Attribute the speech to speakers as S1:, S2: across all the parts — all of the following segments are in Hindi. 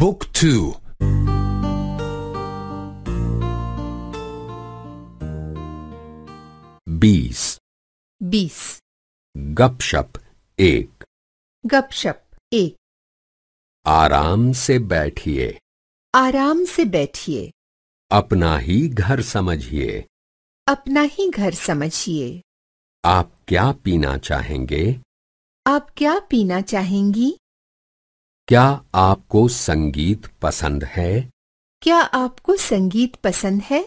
S1: Book 2 बीस बीस गपशप एक
S2: गपशप एक
S1: आराम से बैठिए
S2: आराम से बैठिए
S1: अपना ही घर समझिए
S2: अपना ही घर समझिए
S1: आप क्या पीना चाहेंगे
S2: आप क्या पीना चाहेंगी
S1: क्या आपको संगीत पसंद है
S2: क्या आपको संगीत पसंद है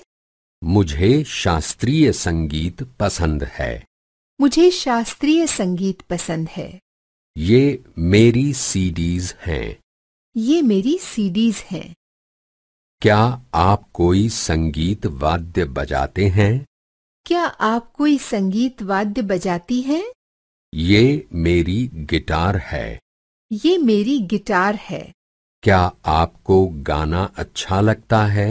S1: मुझे शास्त्रीय संगीत पसंद है
S2: मुझे शास्त्रीय संगीत पसंद है
S1: ये मेरी सीडीज हैं
S2: ये मेरी सीडीज हैं
S1: क्या आप कोई संगीत वाद्य बजाते हैं
S2: क्या आप कोई संगीत वाद्य बजाती हैं
S1: ये मेरी गिटार है
S2: ये मेरी गिटार है
S1: क्या आपको गाना अच्छा लगता है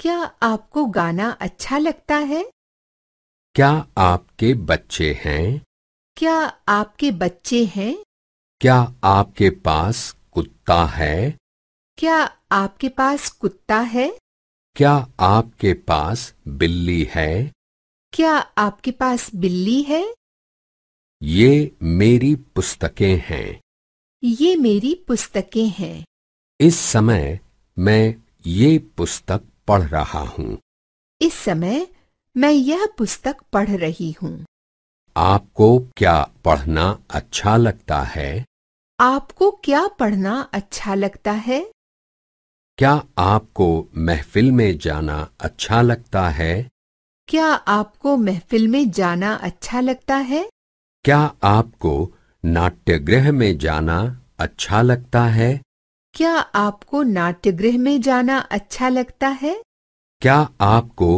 S2: क्या आपको गाना अच्छा लगता है
S1: क्या आपके बच्चे हैं
S2: क्या आपके बच्चे हैं
S1: क्या आपके पास कुत्ता है
S2: क्या आपके पास कुत्ता है
S1: क्या आपके पास बिल्ली है
S2: क्या आपके पास बिल्ली है
S1: ये मेरी पुस्तकें हैं
S2: ये मेरी पुस्तकें हैं
S1: इस समय मैं ये पुस्तक पढ़ रहा हूँ
S2: इस समय मैं यह पुस्तक पढ़ रही हूँ
S1: आपको क्या पढ़ना अच्छा लगता है
S2: आपको क्या पढ़ना अच्छा लगता है
S1: क्या आपको महफिल में जाना अच्छा लगता है
S2: क्या आपको महफिल में जाना अच्छा लगता है
S1: क्या आपको नाट्यगृह में जाना अच्छा लगता है
S2: क्या आपको नाट्यगृह में जाना अच्छा लगता है
S1: क्या आपको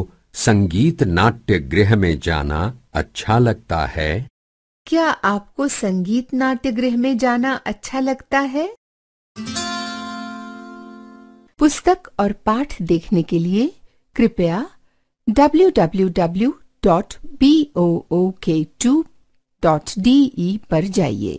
S1: संगीत नाट्यगृह में जाना अच्छा लगता है
S2: क्या आपको संगीत नाट्यगृह में जाना अच्छा लगता है पुस्तक और पाठ देखने के लिए कृपया W W W dot B O K two dot D E पर जाइए